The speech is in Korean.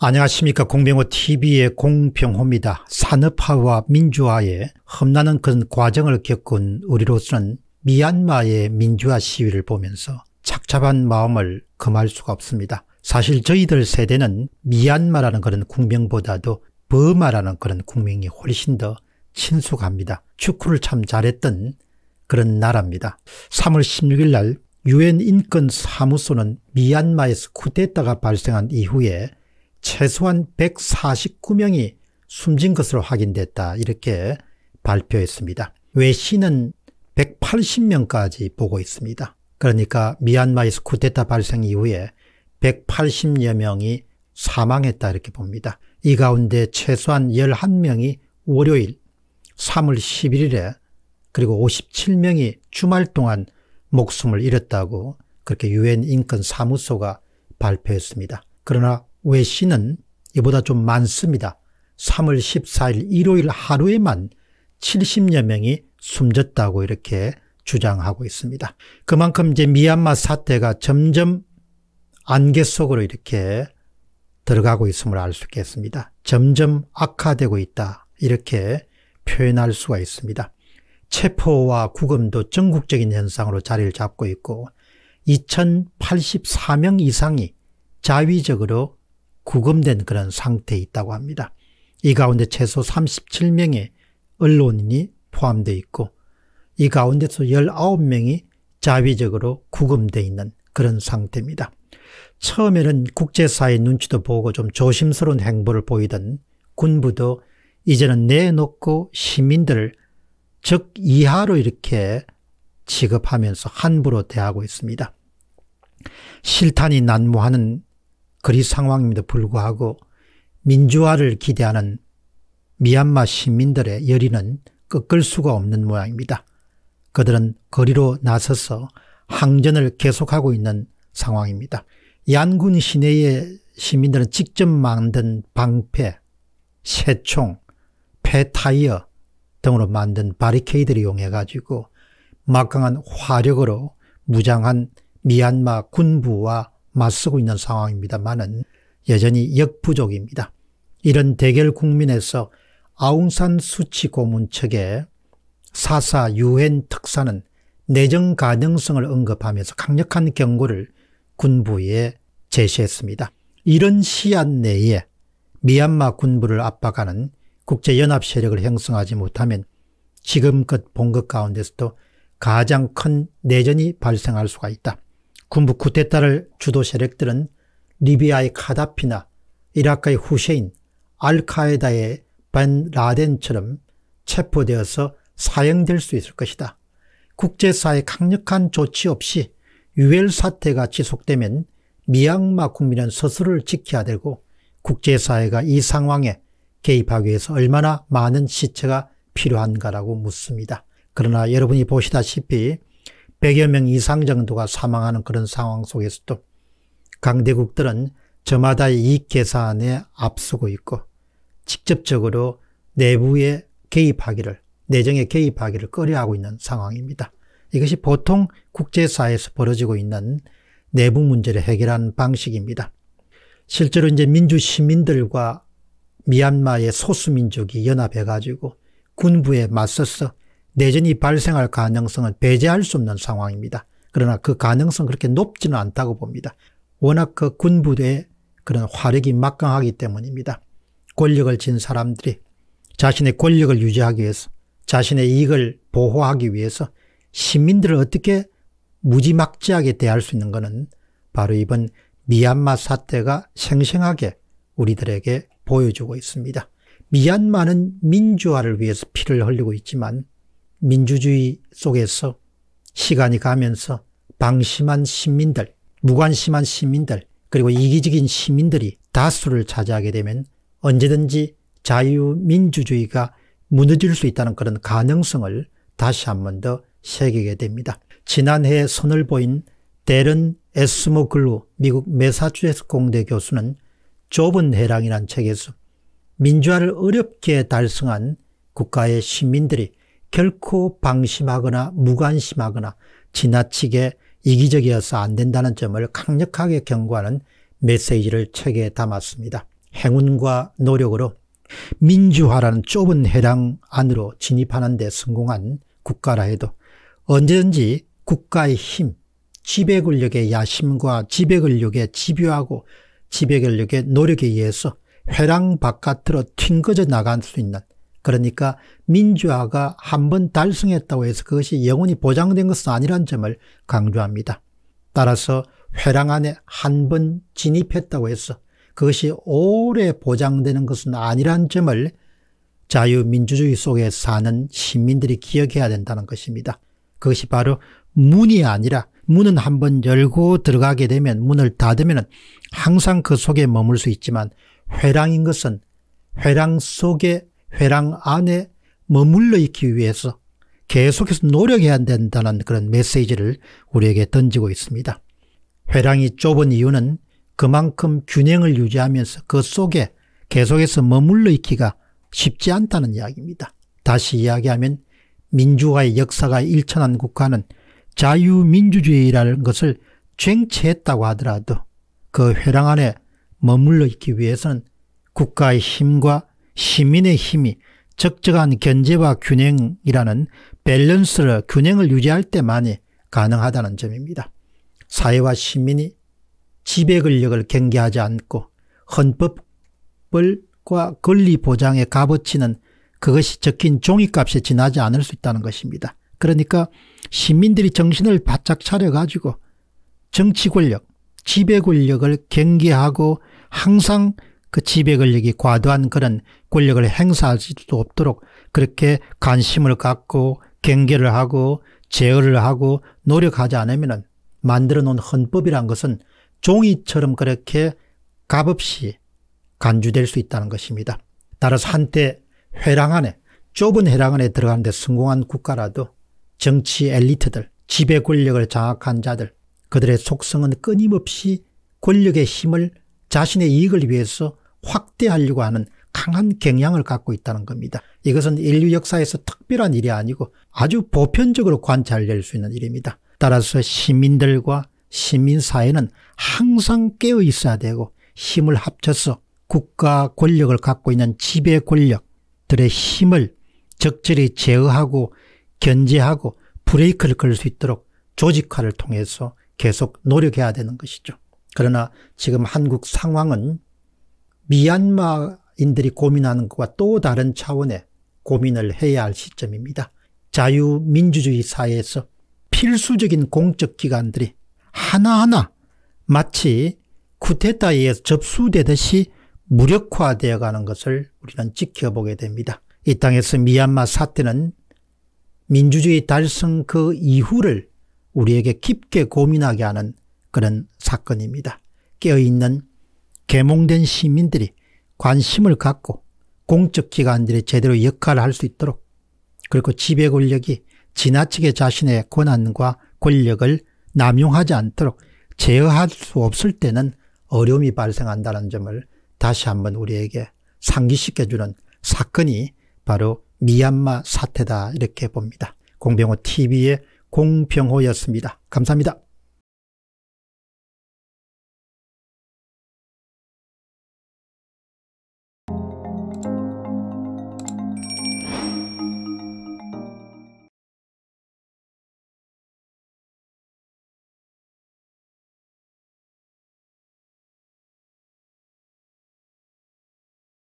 안녕하십니까 공병호TV의 공병호입니다. 산업화와 민주화의 험난한 그런 과정을 겪은 우리로서는 미얀마의 민주화 시위를 보면서 착잡한 마음을 금할 수가 없습니다. 사실 저희들 세대는 미얀마라는 그런 국명보다도 버마라는 그런 국명이 훨씬 더 친숙합니다. 축구를 참 잘했던 그런 나라입니다. 3월 16일 날 유엔 인권사무소는 미얀마에서 쿠데타가 발생한 이후에 최소한 149명이 숨진 것으로 확인됐다 이렇게 발표했습니다. 외신은 180명까지 보고 있습니다. 그러니까 미얀마에서 쿠데타 발생 이후에 180여 명이 사망했다 이렇게 봅니다. 이 가운데 최소한 11명이 월요일 3월 11일에 그리고 57명이 주말 동안 목숨을 잃었다고 그렇게 유엔 인권사무소가 발표했습니다. 그러나 외신은 이보다 좀 많습니다. 3월 14일 일요일 하루에만 70여 명이 숨졌다고 이렇게 주장하고 있습니다. 그만큼 이제 미얀마 사태가 점점 안개 속으로 이렇게 들어가고 있음을 알 수 있겠습니다. 점점 악화되고 있다 이렇게 표현할 수가 있습니다. 체포와 구금도 전국적인 현상으로 자리를 잡고 있고 2084명 이상이 자위적으로 구금된 그런 상태에 있다고 합니다. 이 가운데 최소 37명의 언론인이 포함되어 있고 이 가운데서 19명이 자위적으로 구금되어 있는 그런 상태입니다. 처음에는 국제사회 눈치도 보고 좀 조심스러운 행보를 보이던 군부도 이제는 내놓고 시민들을 적 이하로 이렇게 취급하면서 함부로 대하고 있습니다. 실탄이 난무하는 거리 상황임에도 불구하고 민주화를 기대하는 미얀마 시민들의 열의는 꺾을 수가 없는 모양입니다. 그들은 거리로 나서서 항전을 계속하고 있는 상황입니다. 얀군 시내의 시민들은 직접 만든 방패, 새총, 폐타이어 등으로 만든 바리케이드를 이용해 가지고 막강한 화력으로 무장한 미얀마 군부와 맞서고 있는 상황입니다만은 여전히 역부족입니다. 이런 대결 국민에서 아웅산 수치 고문 측의 사사 유엔 특사는 내정 가능성을 언급하면서 강력한 경고를 군부에 제시했습니다. 이런 시한 내에 미얀마 군부를 압박하는 국제연합 세력을 형성하지 못하면 지금껏 본 것 가운데서도 가장 큰 내전이 발생할 수가 있다. 군부 쿠데타를 주도 세력들은 리비아의 카다피나 이라크의 후세인 알카에다의 반 라덴처럼 체포되어서 사형될 수 있을 것이다. 국제사의 강력한 조치 없이 유혈 사태가 지속되면 미얀마 국민은 스스로를 지켜야 되고 국제사회가 이 상황에 개입하기 위해서 얼마나 많은 시체가 필요한가라고 묻습니다. 그러나 여러분이 보시다시피 백여명 이상 정도가 사망하는 그런 상황 속에서도 강대국들은 저마다 이익 계산에 앞서고 있고 직접적으로 내부에 개입하기를 내정에 개입하기를 꺼려하고 있는 상황입니다. 이것이 보통 국제사회에서 벌어지고 있는 내부 문제를 해결하는 방식입니다. 실제로 이제 민주 시민들과 미얀마의 소수민족이 연합해가지고 군부에 맞서서 내전이 발생할 가능성은 배제할 수 없는 상황입니다. 그러나 그 가능성은 그렇게 높지는 않다고 봅니다. 워낙 그 군부대의 그런 화력이 막강하기 때문입니다. 권력을 진 사람들이 자신의 권력을 유지하기 위해서 자신의 이익을 보호하기 위해서 시민들을 어떻게 무지막지하게 대할 수 있는 것은 바로 이번 미얀마 사태가 생생하게 우리들에게 보여주고 있습니다. 미얀마는 민주화를 위해서 피를 흘리고 있지만 민주주의 속에서 시간이 가면서 방심한 시민들, 무관심한 시민들, 그리고 이기적인 시민들이 다수를 차지하게 되면 언제든지 자유민주주의가 무너질 수 있다는 그런 가능성을 다시 한 번 더 새기게 됩니다. 지난해 선을 보인 데른 에스모글루 미국 메사추세츠 공대 교수는 좁은 해랑이란 책에서 민주화를 어렵게 달성한 국가의 시민들이 결코 방심하거나 무관심하거나 지나치게 이기적이어서 안 된다는 점을 강력하게 경고하는 메시지를 책에 담았습니다. 행운과 노력으로 민주화라는 좁은 해당 안으로 진입하는 데 성공한 국가라 해도 언제든지 국가의 힘, 지배권력의 야심과 지배권력에 집요하고 지배권력의 노력에 의해서 회랑 바깥으로 튕겨져 나갈 수 있는 그러니까 민주화가 한 번 달성했다고 해서 그것이 영원히 보장된 것은 아니라는 점을 강조합니다. 따라서 회랑 안에 한 번 진입했다고 해서 그것이 오래 보장되는 것은 아니란 점을 자유민주주의 속에 사는 시민들이 기억해야 된다는 것입니다. 그것이 바로 문이 아니라 문은 한 번 열고 들어가게 되면 문을 닫으면 항상 그 속에 머물 수 있지만 회랑인 것은 회랑 속에 회랑 안에 머물러 있기 위해서 계속해서 노력해야 된다는 그런 메시지를 우리에게 던지고 있습니다. 회랑이 좁은 이유는 그만큼 균형을 유지하면서 그 속에 계속해서 머물러 있기가 쉽지 않다는 이야기입니다. 다시 이야기하면 민주화의 역사가 일천한 국가는 자유민주주의라는 것을 쟁취했다고 하더라도 그 회랑 안에 머물러 있기 위해서는 국가의 힘과 시민의 힘이 적절한 견제와 균형이라는 밸런스를 균형을 유지할 때만이 가능하다는 점입니다. 사회와 시민이 지배 권력을 경계하지 않고 헌법과 권리 보장의 값어치는 그것이 적힌 종이값에 지나지 않을 수 있다는 것입니다. 그러니까 시민들이 정신을 바짝 차려가지고 정치 권력, 지배 권력을 경계하고 항상 그 지배 권력이 과도한 그런 권력을 행사할 수도 없도록 그렇게 관심을 갖고 경계를 하고 제어를 하고 노력하지 않으면 만들어 놓은 헌법이란 것은 종이처럼 그렇게 값없이 간주될 수 있다는 것입니다. 따라서 한때 회랑 안에 좁은 회랑 안에 들어가는데 성공한 국가라도 정치 엘리트들 지배 권력을 장악한 자들 그들의 속성은 끊임없이 권력의 힘을 자신의 이익을 위해서 확대하려고 하는 강한 경향을 갖고 있다는 겁니다. 이것은 인류 역사에서 특별한 일이 아니고 아주 보편적으로 관찰될 수 있는 일입니다. 따라서 시민들과 시민사회는 항상 깨어 있어야 되고 힘을 합쳐서 국가 권력을 갖고 있는 지배 권력들의 힘을 적절히 제어하고 견제하고 브레이크를 걸 수 있도록 조직화를 통해서 계속 노력해야 되는 것이죠. 그러나 지금 한국 상황은 미얀마인들이 고민하는 것과 또 다른 차원의 고민을 해야 할 시점입니다. 자유민주주의 사회에서 필수적인 공적기관들이 하나하나 마치 쿠데타에 접수되듯이 무력화되어 가는 것을 우리는 지켜보게 됩니다. 이 땅에서 미얀마 사태는 민주주의 달성 그 이후를 우리에게 깊게 고민하게 하는 그런 사건입니다. 깨어있는 개몽된 시민들이 관심을 갖고 공적기관들이 제대로 역할을 할 수 있도록 그리고 지배권력이 지나치게 자신의 권한과 권력을 남용하지 않도록 제어할 수 없을 때는 어려움이 발생한다는 점을 다시 한번 우리에게 상기시켜주는 사건이 바로 미얀마 사태다 이렇게 봅니다. 공병호 TV의 공병호였습니다. 감사합니다.